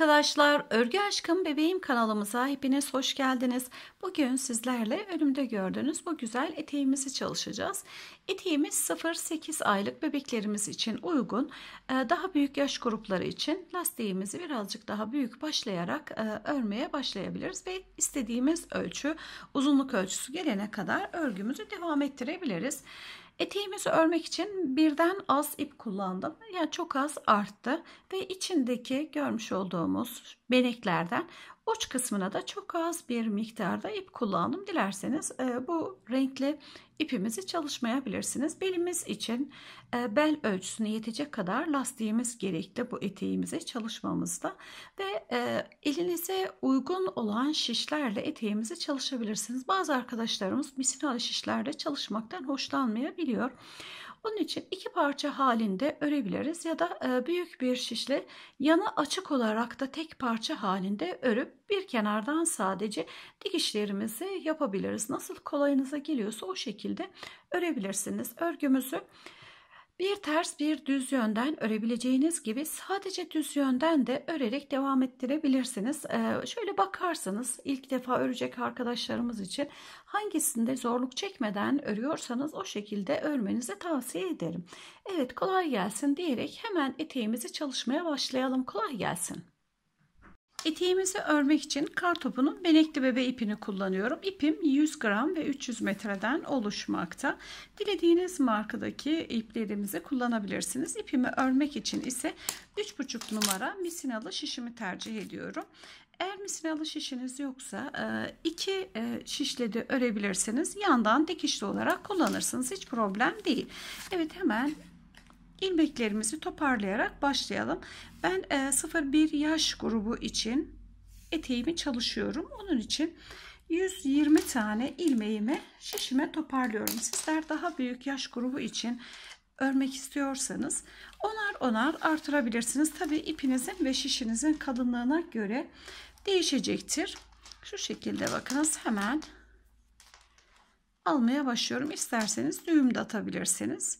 arkadaşlar, Örgü Aşkım Bebeğim kanalımıza hepiniz hoş geldiniz. Bugün sizlerle önümde gördüğünüz bu güzel eteğimizi çalışacağız. Eteğimiz 0-8 aylık bebeklerimiz için uygun. Ee, daha büyük yaş grupları için lastiğimizi birazcık daha büyük başlayarak e, örmeye başlayabiliriz ve istediğimiz ölçü, uzunluk ölçüsü gelene kadar örgümüzü devam ettirebiliriz. Eteğimizi örmek için birden az ip kullandım. Yani çok az arttı ve içindeki görmüş olduğumuz beneklerden uç kısmına da çok az bir miktarda ip kullandım. Dilerseniz e, bu renkli ipimizi çalışmayabilirsiniz. Belimiz için e, bel ölçüsüne yetecek kadar lastiğimiz gerekli bu eteğimize çalışmamızda ve e, elinize uygun olan şişlerle eteğimizi çalışabilirsiniz. Bazı arkadaşlarımız misinalı şişlerle çalışmaktan hoşlanmayabiliyor. Onun için iki parça halinde örebiliriz ya da e, büyük bir şişle yana açık olarak da tek parça halinde örüp bir kenardan sadece dikişlerimizi yapabiliriz. Nasıl kolayınıza geliyorsa o şekilde örebilirsiniz. Örgümüzü bir ters bir düz yönden örebileceğiniz gibi sadece düz yönden de örerek devam ettirebilirsiniz. Ee, şöyle bakarsanız ilk defa örecek arkadaşlarımız için hangisinde zorluk çekmeden örüyorsanız o şekilde örmenizi tavsiye ederim. Evet kolay gelsin diyerek hemen eteğimizi çalışmaya başlayalım. Kolay gelsin. Eteğimizi örmek için kartopunun benekli bebe ipini kullanıyorum. İpim 100 gram ve 300 metreden oluşmakta. Dilediğiniz markadaki iplerimizi kullanabilirsiniz. İpimi örmek için ise 3,5 numara misinalı şişimi tercih ediyorum. Eğer misinalı şişiniz yoksa e, iki e, şişle de örebilirsiniz. Yandan dikişli olarak kullanırsınız. Hiç problem değil. Evet hemen ilmeklerimizi toparlayarak başlayalım. Ben 0-1 e, yaş grubu için eteğimi çalışıyorum. Onun için 120 tane ilmeğimi şişime toparlıyorum. Sizler daha büyük yaş grubu için örmek istiyorsanız onar onar artırabilirsiniz. Tabi ipinizin ve şişinizin kalınlığına göre değişecektir. Şu şekilde bakınız hemen almaya başlıyorum. İsterseniz düğüm de atabilirsiniz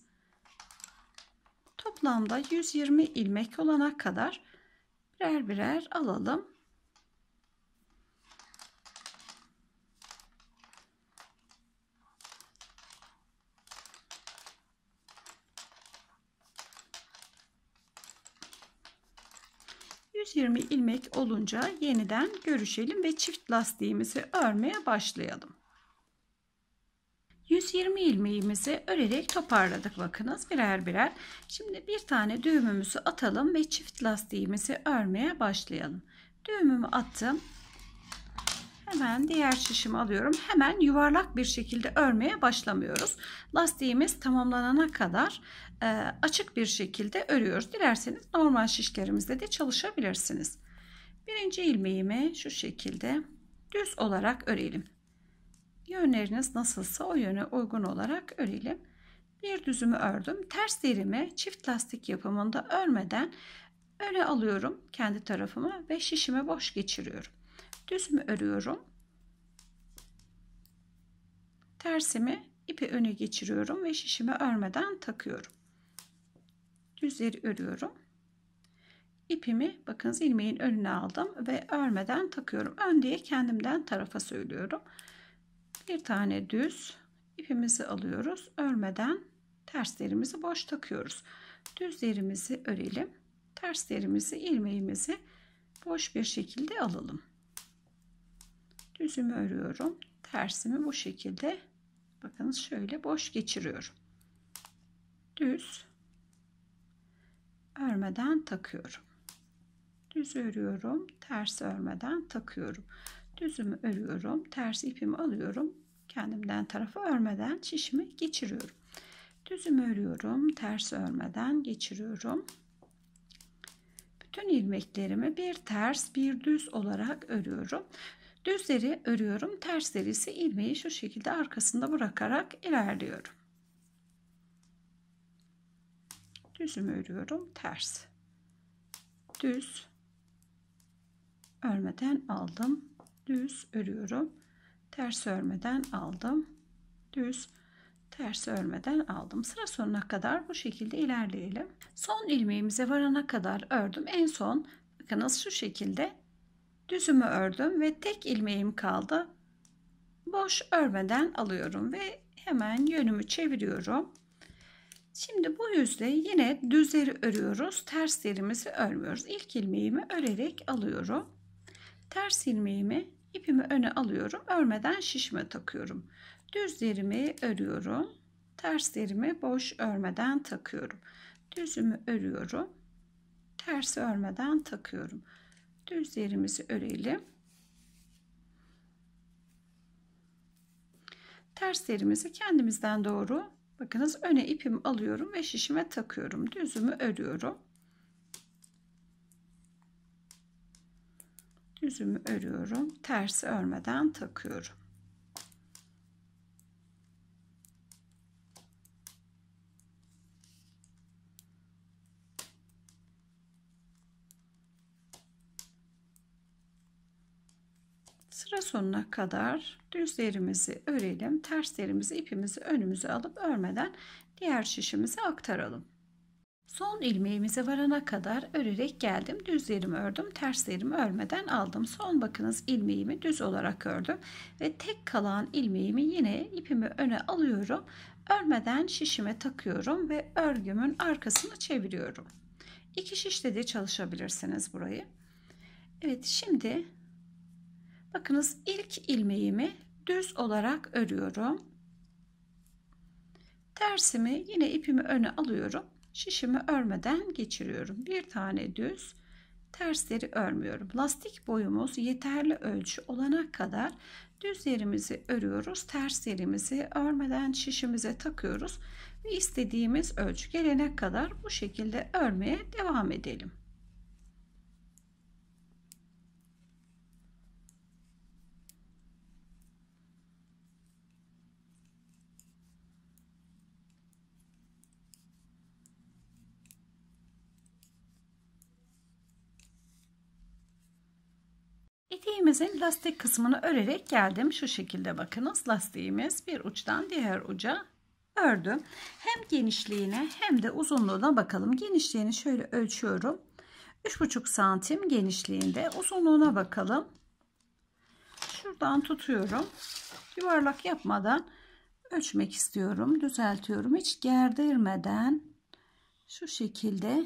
toplamda 120 ilmek olana kadar birer birer alalım. ilmek olunca yeniden görüşelim ve çift lastiğimizi örmeye başlayalım. 120 ilmeğimizi örerek toparladık bakınız birer birer. Şimdi bir tane düğümümüzü atalım ve çift lastiğimizi örmeye başlayalım. Düğümümü attım. Hemen diğer şişimi alıyorum. Hemen yuvarlak bir şekilde örmeye başlamıyoruz. Lastiğimiz tamamlanana kadar e, açık bir şekilde örüyoruz. Dilerseniz normal şişlerimizde de çalışabilirsiniz. Birinci ilmeğimi şu şekilde düz olarak örelim. Yönleriniz nasılsa o yöne uygun olarak örelim. Bir düzümü ördüm. Ters derimi çift lastik yapımında örmeden öne alıyorum kendi tarafıma ve şişime boş geçiriyorum. Düzümü örüyorum. Tersimi ipi öne geçiriyorum ve şişime örmeden takıyorum. Düzleri örüyorum. İpimi bakınız ilmeğin önüne aldım ve örmeden takıyorum. Ön diye kendimden tarafa söylüyorum bir tane düz ipimizi alıyoruz. Örmeden terslerimizi boş takıyoruz. Düzlerimizi örelim. Terslerimizi, ilmeğimizi boş bir şekilde alalım. Düzümü örüyorum. Tersimi bu şekilde bakınız şöyle boş geçiriyorum. Düz örmeden takıyorum. Düz örüyorum, ters örmeden takıyorum. Düzümü örüyorum, ters ipimi alıyorum, kendimden tarafı örmeden şişimi geçiriyorum. Düzüm örüyorum. Ters örmeden geçiriyorum. Bütün ilmeklerimi bir ters bir düz olarak örüyorum. Düzleri örüyorum. Tersleri ise ilmeği şu şekilde arkasında bırakarak ilerliyorum. Düzümü örüyorum. Ters. Düz. Örmeden aldım. Düz örüyorum ters örmeden aldım. Düz ters örmeden aldım. Sıra sonuna kadar bu şekilde ilerleyelim. Son ilmeğimize varana kadar ördüm. En son bakınız şu şekilde düzümü ördüm ve tek ilmeğim kaldı. Boş örmeden alıyorum ve hemen yönümü çeviriyorum. Şimdi bu yüzde yine düzleri örüyoruz. Terslerimizi örmüyoruz. ilk ilmeğimi örerek alıyorum. Ters ilmeğimi İpimi öne alıyorum. Örmeden şişme takıyorum. Düz yerimi örüyorum. Ters yerimi boş örmeden takıyorum. Düzümü örüyorum. Ters örmeden takıyorum. Düz yerimizi örelim. Ters yerimizi kendimizden doğru bakınız öne ipimi alıyorum ve şişime takıyorum. Düzümü örüyorum. Düzümü örüyorum. Tersi örmeden takıyorum. Sıra sonuna kadar düzlerimizi örelim. Terslerimizi ipimizi önümüze alıp örmeden diğer şişimize aktaralım. Son ilmeğimize varana kadar örerek geldim. Düzlerimi ördüm. terslerimi örmeden aldım. Son bakınız ilmeğimi düz olarak ördüm. Ve tek kalan ilmeğimi yine ipimi öne alıyorum. Örmeden şişime takıyorum ve örgümün arkasını çeviriyorum. İki şişle de çalışabilirsiniz burayı. Evet şimdi bakınız ilk ilmeğimi düz olarak örüyorum. Tersimi yine ipimi öne alıyorum şişimi örmeden geçiriyorum. Bir tane düz tersleri örmüyorum. Lastik boyumuz yeterli ölçü olana kadar düz yerimizi örüyoruz. Terslerimizi örmeden şişimize takıyoruz ve istediğimiz ölçü gelene kadar bu şekilde örmeye devam edelim. ipimizin lastik kısmını örerek geldim. Şu şekilde bakınız lastiğimiz bir uçtan diğer uca ördüm. Hem genişliğine hem de uzunluğuna bakalım. Genişliğini şöyle ölçüyorum. 3,5 santim genişliğinde uzunluğuna bakalım. Şuradan tutuyorum. Yuvarlak yapmadan ölçmek istiyorum. Düzeltiyorum. Hiç gerdirmeden şu şekilde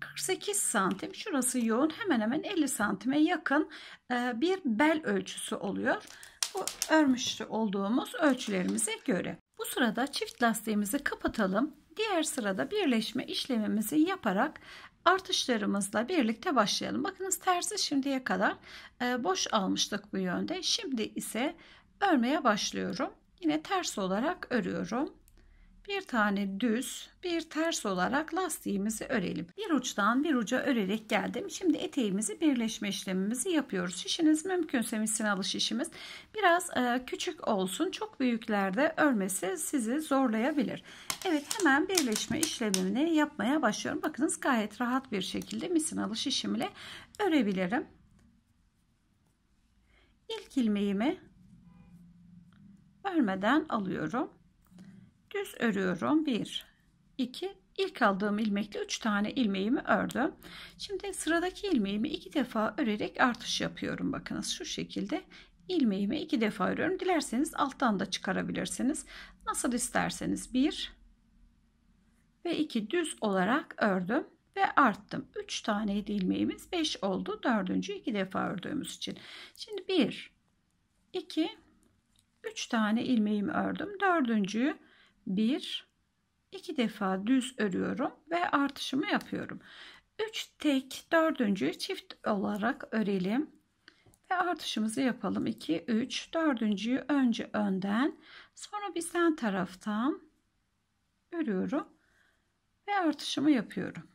48 santim şurası yoğun hemen hemen 50 santime yakın e, bir bel ölçüsü oluyor. Bu örmüş olduğumuz ölçülerimize göre. Bu sırada çift lastiğimizi kapatalım. Diğer sırada birleşme işlemimizi yaparak artışlarımızla birlikte başlayalım. Bakınız tersi şimdiye kadar e, boş almıştık bu yönde. Şimdi ise örmeye başlıyorum. Yine ters olarak örüyorum bir tane düz bir ters olarak lastiğimizi örelim. Bir uçtan bir uca örerek geldim. Şimdi eteğimizi birleşme işlemimizi yapıyoruz. Şişiniz mümkünse misinalı şişimiz biraz e, küçük olsun. Çok büyüklerde örmesi sizi zorlayabilir. Evet hemen birleşme işlemini yapmaya başlıyorum. Bakınız gayet rahat bir şekilde misinalı şişimle örebilirim. İlk ilmeğimi örmeden alıyorum. Düz örüyorum. 1 2 ilk aldığım ilmekle 3 tane ilmeğimi ördüm. Şimdi sıradaki ilmeğimi 2 defa örerek artış yapıyorum. Bakınız şu şekilde ilmeğimi 2 defa örüyorum. Dilerseniz alttan da çıkarabilirsiniz. Nasıl isterseniz 1 ve 2 düz olarak ördüm ve arttım. 3 tane ilmeğimiz 5 oldu. 4. 2 defa ördüğümüz için. Şimdi 1 2 3 tane ilmeğimi ördüm. Dördüncüyü bir iki defa düz örüyorum ve artışımı yapıyorum 3 tek dördüncü çift olarak örelim ve artışımızı yapalım 2 3 dördüncüyü önce önden sonra bizden taraftan örüyorum ve artışımı yapıyorum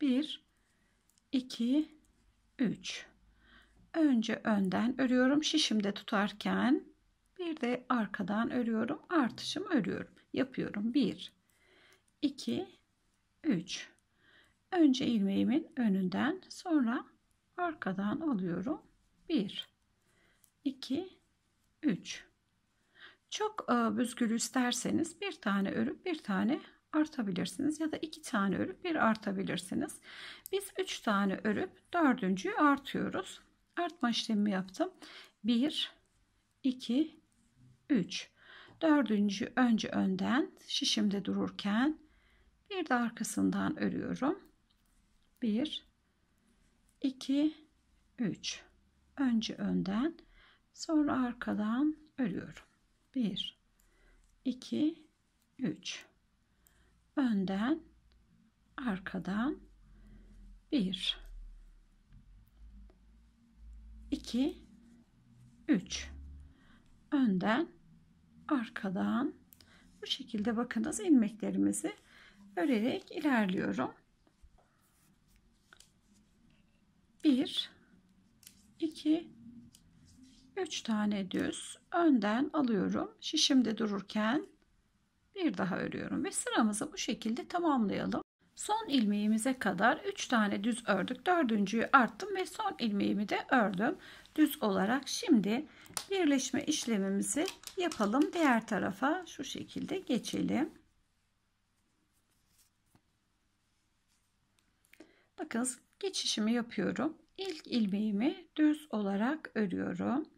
1 2 3 önce önden örüyorum şişimde tutarken bir de arkadan örüyorum artışımı örüyorum yapıyorum. 1 2 3 Önce ilmeğimin önünden sonra arkadan alıyorum. 1 2 3 Çok e, büzgülü isterseniz bir tane örüp bir tane artabilirsiniz ya da iki tane örüp bir artabilirsiniz. Biz üç tane örüp dördüncüyü artıyoruz. Artma işlemi yaptım. 1 2 3 Dördüncü önce önden şişimde dururken bir de arkasından örüyorum. 1 2 3 Önce önden sonra arkadan örüyorum. 1 2 3 Önden arkadan 1 2 3 Önden arkadan bu şekilde bakınız ilmeklerimizi örerek ilerliyorum. 1 2 3 tane düz önden alıyorum. Şişimde dururken bir daha örüyorum ve sıramızı bu şekilde tamamlayalım. Son ilmeğimize kadar 3 tane düz ördük. Dördüncüyü arttım ve son ilmeğimi de ördüm düz olarak. Şimdi birleşme işlemimizi yapalım. Diğer tarafa şu şekilde geçelim. Bakın geçişimi yapıyorum. İlk ilmeğimi düz olarak örüyorum.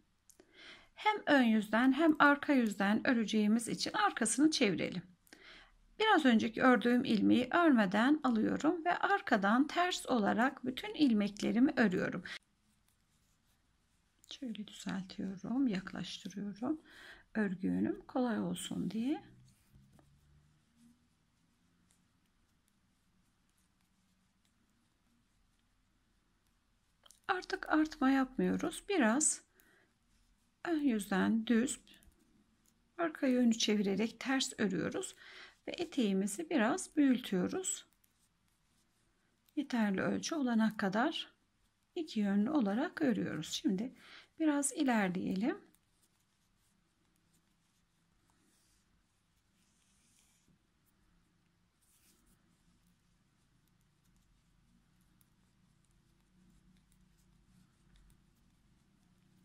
Hem ön yüzden hem arka yüzden öreceğimiz için arkasını çevirelim. Biraz önceki ördüğüm ilmeği örmeden alıyorum ve arkadan ters olarak bütün ilmeklerimi örüyorum. Şöyle düzeltiyorum, yaklaştırıyorum. Örgü yönüm kolay olsun diye. Artık artma yapmıyoruz. Biraz ön yüzden düz arka yönü çevirerek ters örüyoruz ve eteğimizi biraz büyütüyoruz. Yeterli ölçü olana kadar iki yönlü olarak örüyoruz. Şimdi Biraz ilerleyelim.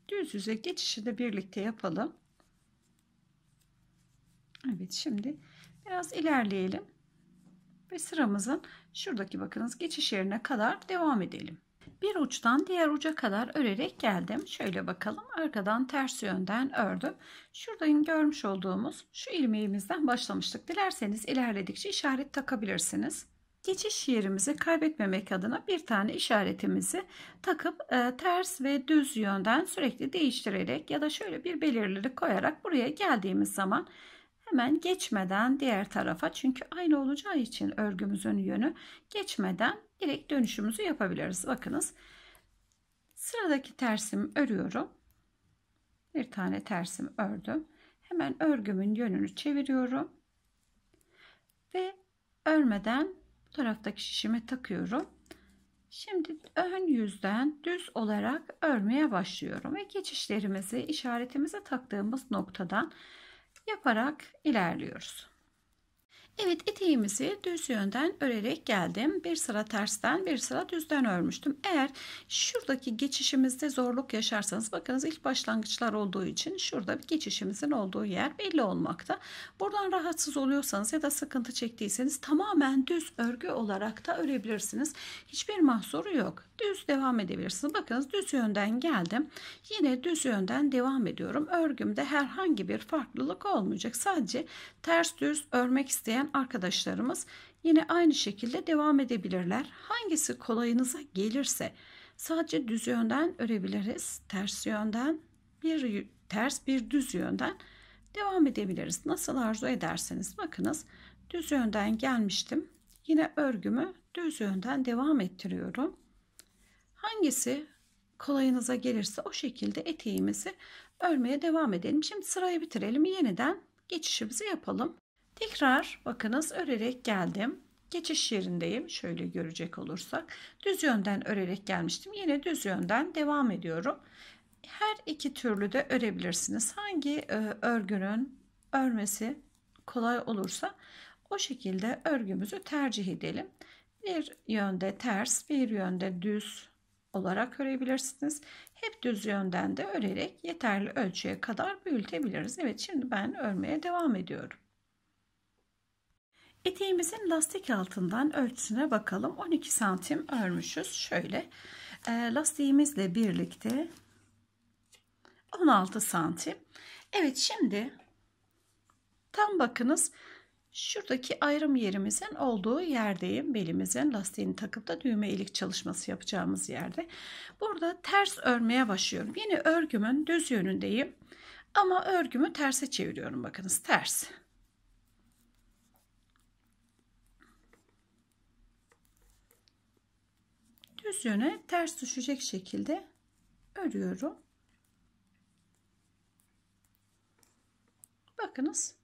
Düz yüze geçişi de birlikte yapalım. Evet şimdi biraz ilerleyelim ve sıramızın şuradaki bakınız geçiş yerine kadar devam edelim bir uçtan diğer uca kadar örerek geldim. Şöyle bakalım. Arkadan ters yönden ördüm. Şuradan görmüş olduğumuz şu ilmeğimizden başlamıştık. Dilerseniz ilerledikçe işaret takabilirsiniz. Geçiş yerimizi kaybetmemek adına bir tane işaretimizi takıp e, ters ve düz yönden sürekli değiştirerek ya da şöyle bir belirleri koyarak buraya geldiğimiz zaman hemen geçmeden diğer tarafa çünkü aynı olacağı için örgümüzün yönü geçmeden direkt dönüşümüzü yapabiliriz. Bakınız sıradaki tersimi örüyorum. Bir tane tersimi ördüm. Hemen örgümün yönünü çeviriyorum. Ve örmeden bu taraftaki şişime takıyorum. Şimdi ön yüzden düz olarak örmeye başlıyorum ve geçişlerimizi işaretimize taktığımız noktadan yaparak ilerliyoruz. Evet eteğimizi düz yönden örerek geldim. Bir sıra tersten bir sıra düzden örmüştüm. Eğer şuradaki geçişimizde zorluk yaşarsanız bakınız ilk başlangıçlar olduğu için şurada bir geçişimizin olduğu yer belli olmakta. Buradan rahatsız oluyorsanız ya da sıkıntı çektiyseniz tamamen düz örgü olarak da örebilirsiniz. Hiçbir mahsuru yok. Düz devam edebilirsiniz. Bakınız düz yönden geldim. Yine düz yönden devam ediyorum. Örgümde herhangi bir farklılık olmayacak. Sadece ters düz örmek isteyen isteyen arkadaşlarımız yine aynı şekilde devam edebilirler. Hangisi kolayınıza gelirse sadece düz yönden örebiliriz. Ters yönden bir ters bir düz yönden devam edebiliriz. Nasıl arzu ederseniz bakınız düz yönden gelmiştim. Yine örgümü düz yönden devam ettiriyorum. Hangisi kolayınıza gelirse o şekilde eteğimizi örmeye devam edelim. Şimdi sırayı bitirelim. Yeniden geçişimizi yapalım. Tekrar bakınız örerek geldim. Geçiş yerindeyim. Şöyle görecek olursak düz yönden örerek gelmiştim. Yine düz yönden devam ediyorum. Her iki türlü de örebilirsiniz. Hangi e, örgünün örmesi kolay olursa o şekilde örgümüzü tercih edelim. Bir yönde ters, bir yönde düz olarak örebilirsiniz. Hep düz yönden de örerek yeterli ölçüye kadar büyütebiliriz. Evet şimdi ben örmeye devam ediyorum. Eteğimizin lastik altından ölçüsüne bakalım. 12 santim örmüşüz. Şöyle e, lastiğimizle birlikte 16 santim. Evet şimdi tam bakınız şuradaki ayrım yerimizin olduğu yerdeyim. Belimizin lastiğini takıp da düğme ilik çalışması yapacağımız yerde. Burada ters örmeye başlıyorum. Yine örgümün düz yönündeyim. Ama örgümü terse çeviriyorum bakınız ters. düz yöne ters düşecek şekilde örüyorum. Bakınız.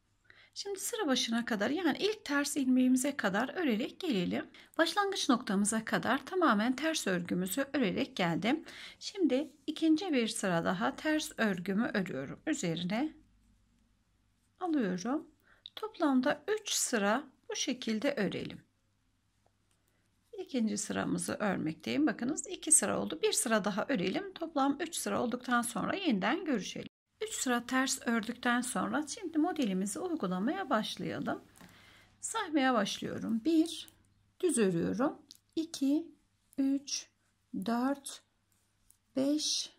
Şimdi sıra başına kadar yani ilk ters ilmeğimize kadar örerek gelelim. Başlangıç noktamıza kadar tamamen ters örgümüzü örerek geldim. Şimdi ikinci bir sıra daha ters örgümü örüyorum. Üzerine alıyorum. Toplamda 3 sıra bu şekilde örelim ikinci sıramızı örmekteyim. Bakınız 2 sıra oldu. 1 sıra daha örelim. Toplam 3 sıra olduktan sonra yeniden görüşelim. 3 sıra ters ördükten sonra şimdi modelimizi uygulamaya başlayalım. Saymaya başlıyorum. 1 düz örüyorum. 2 3 4 5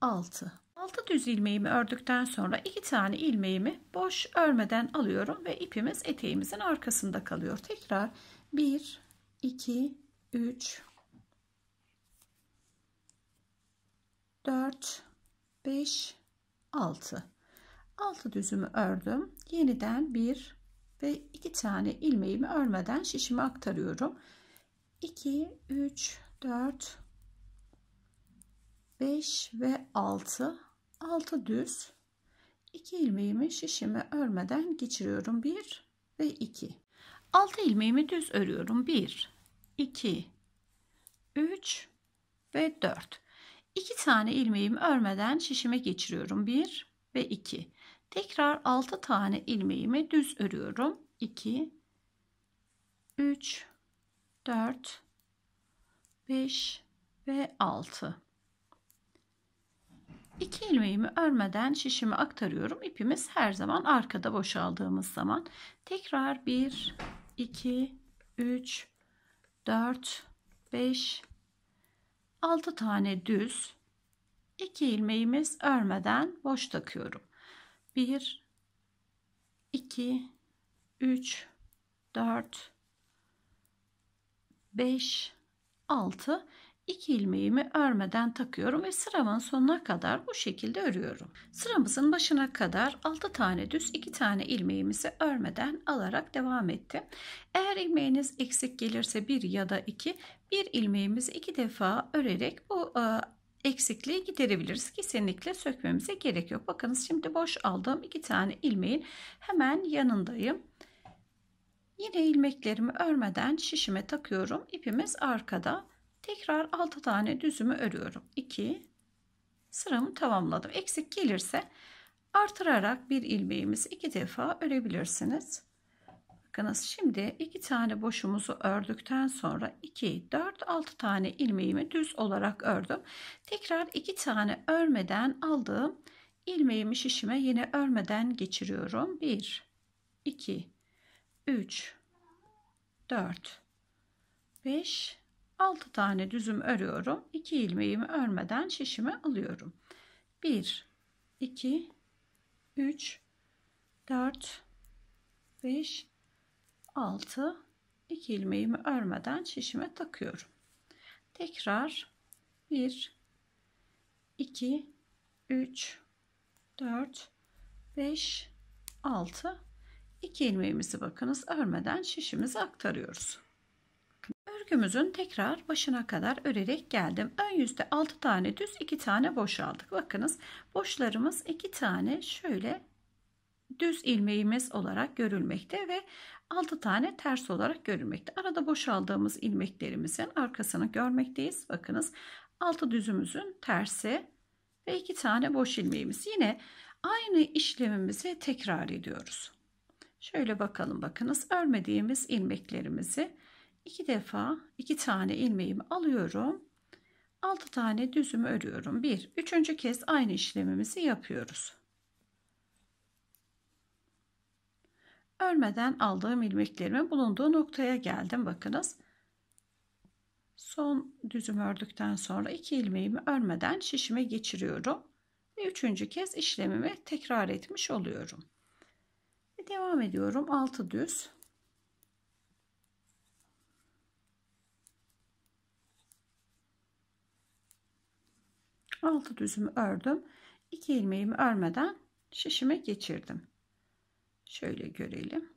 6 6 düz ilmeğimi ördükten sonra 2 tane ilmeğimi boş örmeden alıyorum ve ipimiz eteğimizin arkasında kalıyor. Tekrar 1 2 3 4 5 6 6 düzümü ördüm yeniden 1 ve 2 tane ilmeğimi örmeden şişimi aktarıyorum 2 3 4 5 ve 6 6 düz 2 ilmeğimi şişimi örmeden geçiriyorum 1 ve 2 6 ilmeğimi düz örüyorum. 1, 2, 3 ve 4. 2 tane ilmeğimi örmeden şişime geçiriyorum. 1 ve 2. Tekrar 6 tane ilmeğimi düz örüyorum. 2, 3, 4, 5 ve 6. 2 ilmeğimi örmeden şişimi aktarıyorum. İpimiz her zaman arkada boşaldığımız zaman. Tekrar 1, 2, 3, 4, 5, 6 tane düz 2 ilmeğimiz örmeden boş takıyorum. 1, 2, 3, 4, 5, 6 İki ilmeğimi örmeden takıyorum ve sıramın sonuna kadar bu şekilde örüyorum. Sıramızın başına kadar 6 tane düz 2 tane ilmeğimizi örmeden alarak devam ettim. Eğer ilmeğiniz eksik gelirse 1 ya da 2 bir ilmeğimizi 2 defa örerek bu e, eksikliği giderebiliriz. Kesinlikle sökmemize gerek yok. Bakınız şimdi boş aldığım iki tane ilmeğin hemen yanındayım. Yine ilmeklerimi örmeden şişime takıyorum. İpimiz arkada. Tekrar 6 tane düzümü örüyorum. 2 sıramı tamamladım. Eksik gelirse artırarak bir ilmeğimizi iki defa örebilirsiniz. Bakınız şimdi iki tane boşumuzu ördükten sonra 2 4 6 tane ilmeğimi düz olarak ördüm. Tekrar iki tane örmeden aldığım ilmeğimi şişime yine örmeden geçiriyorum. 1 2 3 4 5 6 tane düzüm örüyorum. 2 ilmeğimi örmeden şişime alıyorum. 1 2 3 4 5 6 2 ilmeğimi örmeden şişime takıyorum. Tekrar 1 2 3 4 5 6 2 ilmeğimizi bakınız örmeden şişimizi aktarıyoruz örgümüzün tekrar başına kadar örerek geldim. Ön yüzde 6 tane düz 2 tane boş aldık. Bakınız boşlarımız 2 tane şöyle düz ilmeğimiz olarak görülmekte ve 6 tane ters olarak görülmekte. Arada boşaldığımız ilmeklerimizin arkasını görmekteyiz. Bakınız 6 düzümüzün tersi ve 2 tane boş ilmeğimiz. Yine aynı işlemimizi tekrar ediyoruz. Şöyle bakalım bakınız örmediğimiz ilmeklerimizi iki defa iki tane ilmeğimi alıyorum. altı tane düzümü örüyorum. Bir, Üçüncü kez aynı işlemimizi yapıyoruz. Örmeden aldığım ilmeklerimi bulunduğu noktaya geldim. Bakınız. Son düzüm ördükten sonra iki ilmeğimi örmeden şişime geçiriyorum. Ve üçüncü kez işlemimi tekrar etmiş oluyorum. Ve devam ediyorum. altı düz altı düzümü ördüm. 2 ilmeğimi örmeden şişime geçirdim. Şöyle görelim.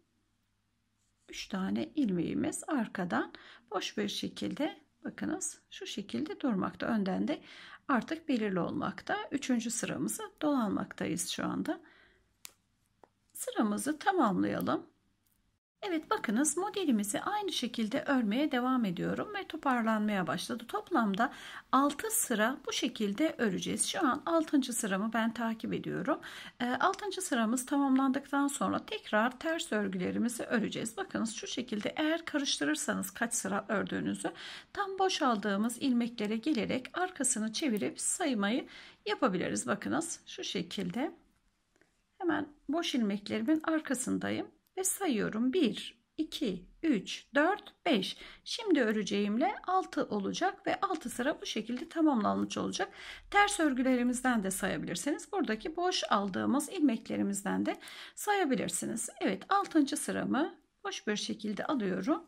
3 tane ilmeğimiz arkadan boş bir şekilde bakınız şu şekilde durmakta. Önden de artık belirli olmakta. 3. sıramızı dolanmaktayız şu anda. Sıramızı tamamlayalım. Evet bakınız modelimizi aynı şekilde örmeye devam ediyorum ve toparlanmaya başladı. Toplamda 6 sıra bu şekilde öreceğiz. Şu an 6. sıramı ben takip ediyorum. 6. Ee, sıramız tamamlandıktan sonra tekrar ters örgülerimizi öreceğiz. Bakınız şu şekilde eğer karıştırırsanız kaç sıra ördüğünüzü tam boşaldığımız ilmeklere gelerek arkasını çevirip saymayı yapabiliriz. Bakınız şu şekilde hemen boş ilmeklerimin arkasındayım ve sayıyorum 1, 2, 3, 4, 5. Şimdi öreceğimle 6 olacak ve 6 sıra bu şekilde tamamlanmış olacak. Ters örgülerimizden de sayabilirsiniz. Buradaki boş aldığımız ilmeklerimizden de sayabilirsiniz. Evet 6. sıramı boş bir şekilde alıyorum.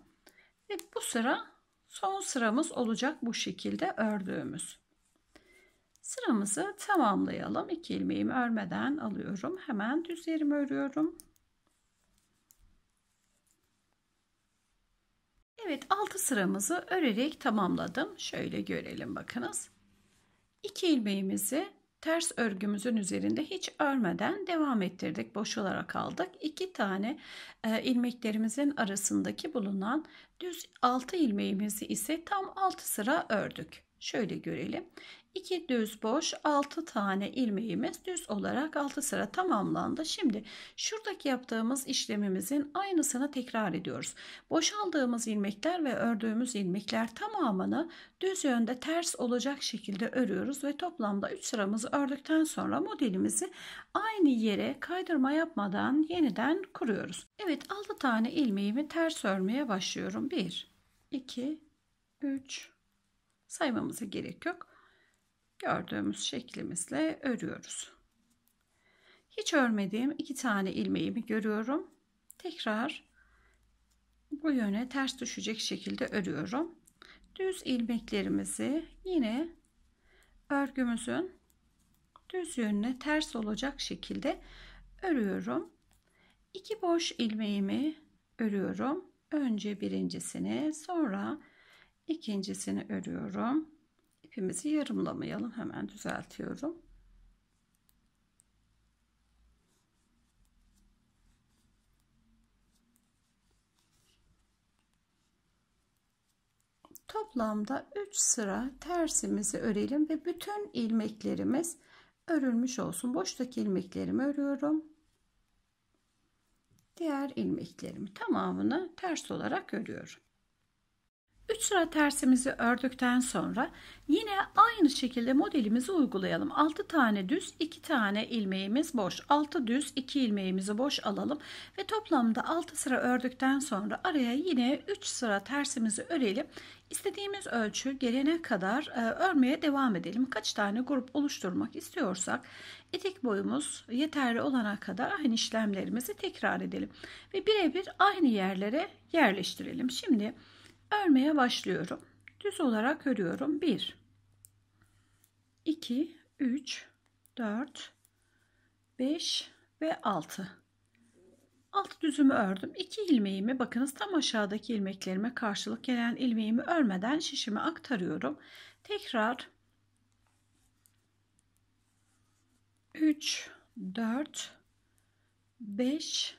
Ve bu sıra son sıramız olacak bu şekilde ördüğümüz. Sıramızı tamamlayalım. İki ilmeğimi örmeden alıyorum. Hemen düz yerimi örüyorum. Evet altı sıramızı örerek tamamladım. Şöyle görelim bakınız. İki ilmeğimizi ters örgümüzün üzerinde hiç örmeden devam ettirdik. Boş olarak aldık. 2 tane e, ilmeklerimizin arasındaki bulunan düz altı ilmeğimizi ise tam altı sıra ördük. Şöyle görelim. 2 düz boş 6 tane ilmeğimiz düz olarak 6 sıra tamamlandı. Şimdi şuradaki yaptığımız işlemimizin aynısını tekrar ediyoruz. Boşaldığımız ilmekler ve ördüğümüz ilmekler tamamını düz yönde ters olacak şekilde örüyoruz ve toplamda 3 sıramızı ördükten sonra modelimizi aynı yere kaydırma yapmadan yeniden kuruyoruz. Evet 6 tane ilmeğimi ters örmeye başlıyorum. 1 2 3 saymamıza gerek yok. Gördüğümüz şeklimizle örüyoruz. Hiç örmediğim iki tane ilmeğimi görüyorum. Tekrar bu yöne ters düşecek şekilde örüyorum. Düz ilmeklerimizi yine örgümüzün düz yönüne ters olacak şekilde örüyorum. İki boş ilmeğimi örüyorum. Önce birincisini sonra ikincisini örüyorum ipimizi yarımlamayalım hemen düzeltiyorum toplamda 3 sıra tersimizi örelim ve bütün ilmeklerimiz örülmüş olsun boştaki ilmeklerimi örüyorum diğer ilmeklerimi tamamını ters olarak örüyorum 3 sıra tersimizi ördükten sonra yine aynı şekilde modelimizi uygulayalım. 6 tane düz 2 tane ilmeğimiz boş. 6 düz 2 ilmeğimizi boş alalım ve toplamda 6 sıra ördükten sonra araya yine 3 sıra tersimizi örelim. İstediğimiz ölçü gelene kadar e, örmeye devam edelim. Kaç tane grup oluşturmak istiyorsak etek boyumuz yeterli olana kadar aynı işlemlerimizi tekrar edelim ve birebir aynı yerlere yerleştirelim. Şimdi Örmeye başlıyorum. Düz olarak örüyorum. 1 2 3 4 5 ve 6 alt düzümü ördüm. 2 ilmeğimi bakınız tam aşağıdaki ilmeklerime karşılık gelen ilmeğimi örmeden şişime aktarıyorum. Tekrar 3 4 5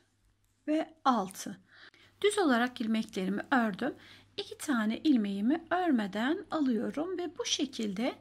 ve 6 düz olarak ilmeklerimi ördüm iki tane ilmeğimi örmeden alıyorum ve bu şekilde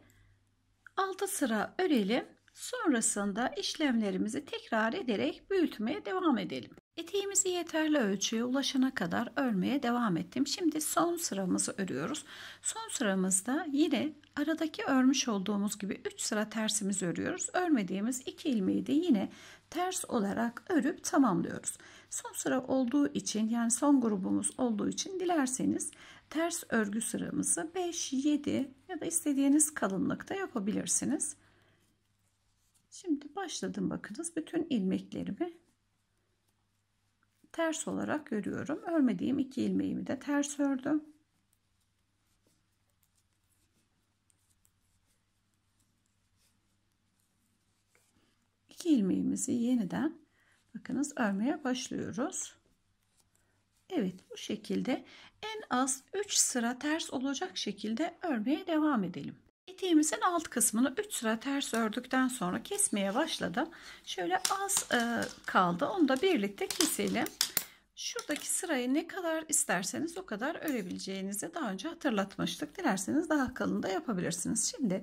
6 sıra örelim. Sonrasında işlemlerimizi tekrar ederek büyütmeye devam edelim. Eteğimizi yeterli ölçüye ulaşana kadar örmeye devam ettim. Şimdi son sıramızı örüyoruz. Son sıramızda yine aradaki örmüş olduğumuz gibi 3 sıra tersimizi örüyoruz. Örmediğimiz 2 ilmeği de yine ters olarak örüp tamamlıyoruz. Son sıra olduğu için yani son grubumuz olduğu için dilerseniz ters örgü sıramızı 5, 7 ya da istediğiniz kalınlıkta yapabilirsiniz. Şimdi başladım bakınız bütün ilmeklerimi ters olarak örüyorum. Örmediğim iki ilmeğimi de ters ördüm. İki ilmeğimizi yeniden bakınız örmeye başlıyoruz. Evet bu şekilde en az 3 sıra ters olacak şekilde örmeye devam edelim. Eteğimizin alt kısmını 3 sıra ters ördükten sonra kesmeye başladım. Şöyle az e, kaldı. Onu da birlikte keselim. Şuradaki sırayı ne kadar isterseniz o kadar örebileceğinizi daha önce hatırlatmıştık. Dilerseniz daha kalın da yapabilirsiniz. Şimdi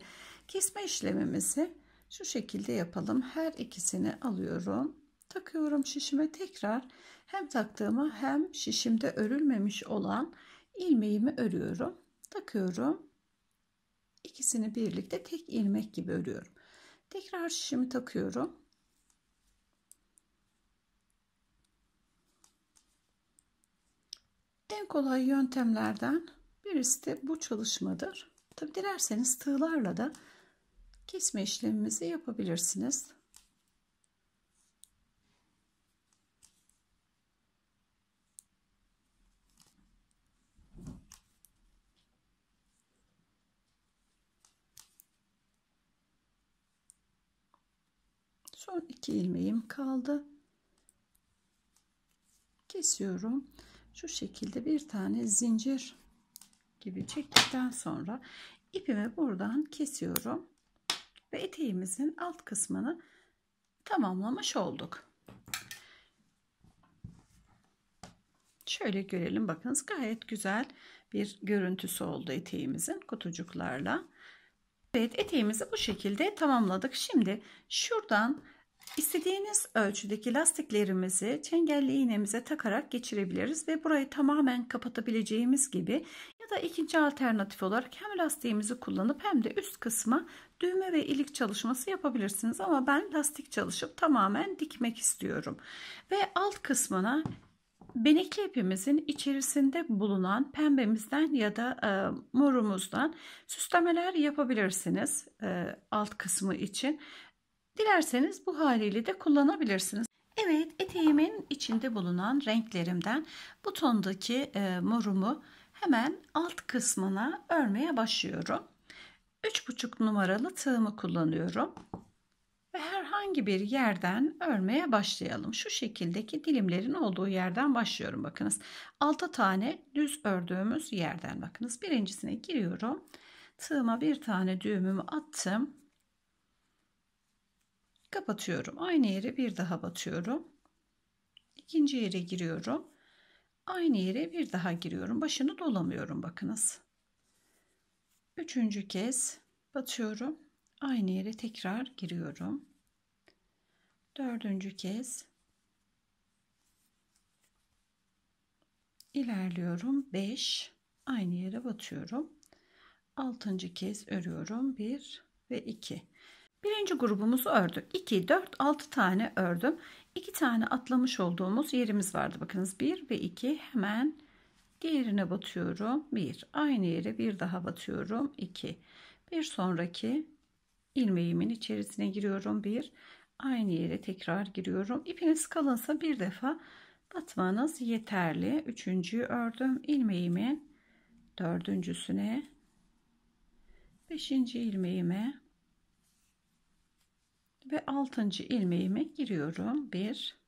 kesme işlemimizi şu şekilde yapalım. Her ikisini alıyorum. Takıyorum şişime tekrar hem taktığımı hem şişimde örülmemiş olan ilmeğimi örüyorum. Takıyorum ikisini birlikte tek ilmek gibi örüyorum. Tekrar şişimi takıyorum. En kolay yöntemlerden birisi de bu çalışmadır. Tabi dilerseniz tığlarla da kesme işlemimizi yapabilirsiniz. iki ilmeğim kaldı kesiyorum şu şekilde bir tane zincir gibi çektikten sonra ipimi buradan kesiyorum ve eteğimizin alt kısmını tamamlamış olduk şöyle görelim bakınız gayet güzel bir görüntüsü oldu eteğimizin kutucuklarla Evet eteğimizi bu şekilde tamamladık. Şimdi şuradan İstediğiniz ölçüdeki lastiklerimizi çengelli iğnemize takarak geçirebiliriz ve burayı tamamen kapatabileceğimiz gibi ya da ikinci alternatif olarak hem lastiğimizi kullanıp hem de üst kısma düğme ve ilik çalışması yapabilirsiniz ama ben lastik çalışıp tamamen dikmek istiyorum ve alt kısmına benekli ipimizin içerisinde bulunan pembemizden ya da e, morumuzdan süslemeler yapabilirsiniz e, alt kısmı için Dilerseniz bu haliyle de kullanabilirsiniz. Evet eteğimin içinde bulunan renklerimden butondaki e, morumu hemen alt kısmına örmeye başlıyorum. 3,5 numaralı tığımı kullanıyorum. Ve herhangi bir yerden örmeye başlayalım. Şu şekildeki dilimlerin olduğu yerden başlıyorum. Bakınız 6 tane düz ördüğümüz yerden bakınız. Birincisine giriyorum. Tığıma bir tane düğümümü attım kapatıyorum. Aynı yere bir daha batıyorum. İkinci yere giriyorum. Aynı yere bir daha giriyorum. Başını dolamıyorum bakınız. Üçüncü kez batıyorum. Aynı yere tekrar giriyorum. Dördüncü kez ilerliyorum. beş aynı yere batıyorum. Altıncı kez örüyorum. bir ve iki. Birinci grubumuzu ördük. 2, 4, 6 tane ördüm. 2 tane atlamış olduğumuz yerimiz vardı. Bakınız 1 ve 2 hemen diğerine batıyorum. 1 aynı yere bir daha batıyorum. 2 bir sonraki ilmeğimin içerisine giriyorum. 1 aynı yere tekrar giriyorum. İpiniz kalınsa bir defa batmanız yeterli. Üçüncüyü ördüm. ilmeğimin dördüncüsüne beşinci ilmeğime ve 6. ilmeğime giriyorum. 1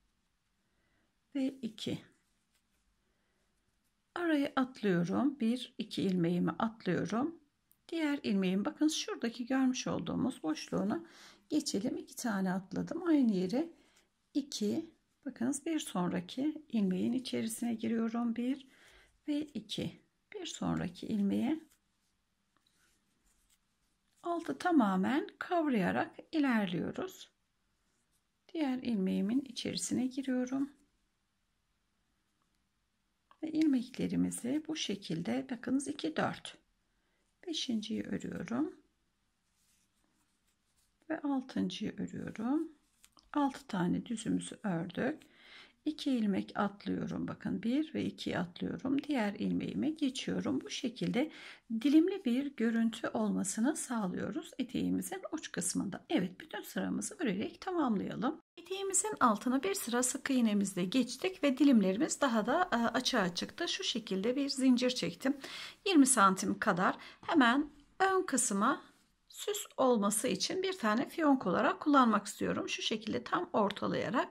ve 2. Arayı atlıyorum. 1 2 ilmeğimi atlıyorum. Diğer ilmeğim bakın şuradaki görmüş olduğumuz boşluğuna geçelim. 2 tane atladım. Aynı yere 2 bakınız bir sonraki ilmeğin içerisine giriyorum. 1 ve 2. Bir sonraki ilmeğe Altı tamamen kavrayarak ilerliyoruz. Diğer ilmeğimin içerisine giriyorum. Ve ilmeklerimizi bu şekilde bakınız 2 4. 5.yi örüyorum. Ve 6.yı örüyorum. 6 tane düzümüzü ördük. 2 ilmek atlıyorum bakın 1 ve 2 atlıyorum diğer ilmeğime geçiyorum bu şekilde dilimli bir görüntü olmasını sağlıyoruz eteğimizin uç kısmında evet bütün sıramızı örerek tamamlayalım eteğimizin altına bir sıra sık iğnemizle geçtik ve dilimlerimiz daha da e, açığa çıktı şu şekilde bir zincir çektim 20 santim kadar hemen ön kısma süs olması için bir tane fiyonk olarak kullanmak istiyorum şu şekilde tam ortalayarak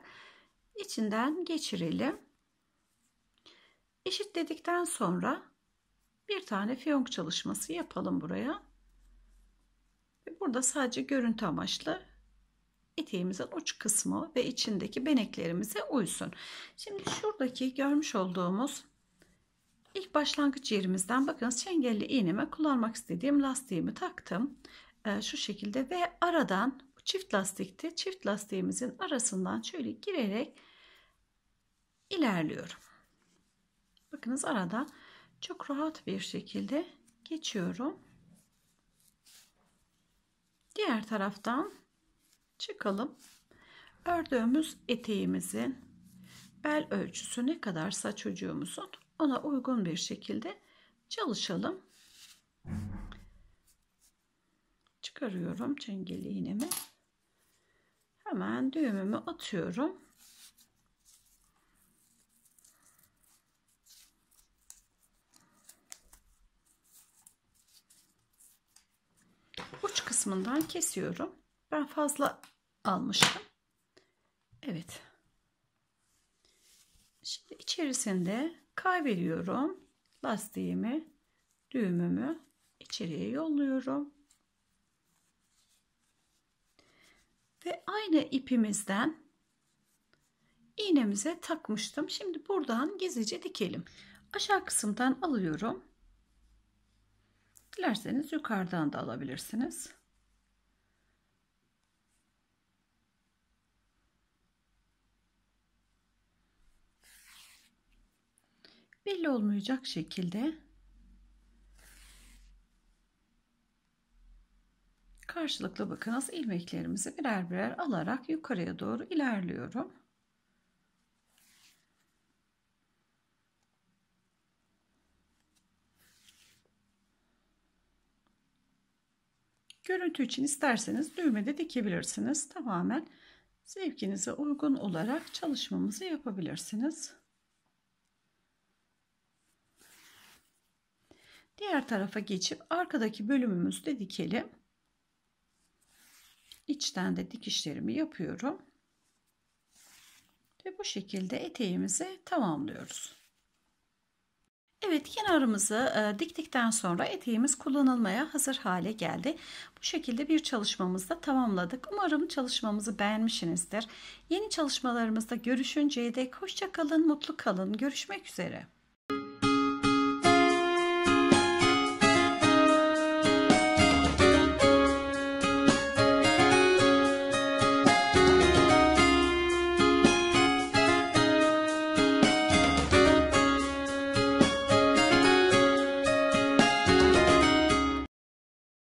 içinden geçirelim. Eşit dedikten sonra bir tane fiyonk çalışması yapalım buraya. Burada sadece görüntü amaçlı eteğimizin uç kısmı ve içindeki beneklerimize uysun. Şimdi şuradaki görmüş olduğumuz ilk başlangıç yerimizden bakın çengelli iğneme kullanmak istediğim lastiğimi taktım. Ee, şu şekilde ve aradan çift lastikte çift lastiğimizin arasından şöyle girerek ilerliyorum. Bakınız arada çok rahat bir şekilde geçiyorum. Diğer taraftan çıkalım. Ördüğümüz eteğimizin bel ölçüsü ne kadarsa çocuğumuzun ona uygun bir şekilde çalışalım. Çıkarıyorum çengeli iğnemi. Hemen düğümümü atıyorum. kısmından kesiyorum. Ben fazla almıştım. Evet. Şimdi içerisinde kaybediyorum. Lastiğimi, düğümümü içeriye yolluyorum. Ve aynı ipimizden iğnemize takmıştım. Şimdi buradan gizlice dikelim. Aşağı kısımdan alıyorum. Dilerseniz yukarıdan da alabilirsiniz. belli olmayacak şekilde karşılıklı bakınız ilmeklerimizi birer birer alarak yukarıya doğru ilerliyorum. Görüntü için isterseniz düğme de dikebilirsiniz. Tamamen zevkinize uygun olarak çalışmamızı yapabilirsiniz. Diğer tarafa geçip arkadaki bölümümüzde dikelim. İçten de dikişlerimi yapıyorum. Ve bu şekilde eteğimizi tamamlıyoruz. Evet kenarımızı e, diktikten sonra eteğimiz kullanılmaya hazır hale geldi. Bu şekilde bir çalışmamızda tamamladık. Umarım çalışmamızı beğenmişsinizdir. Yeni çalışmalarımızda görüşünceye dek hoşça kalın, mutlu kalın. Görüşmek üzere.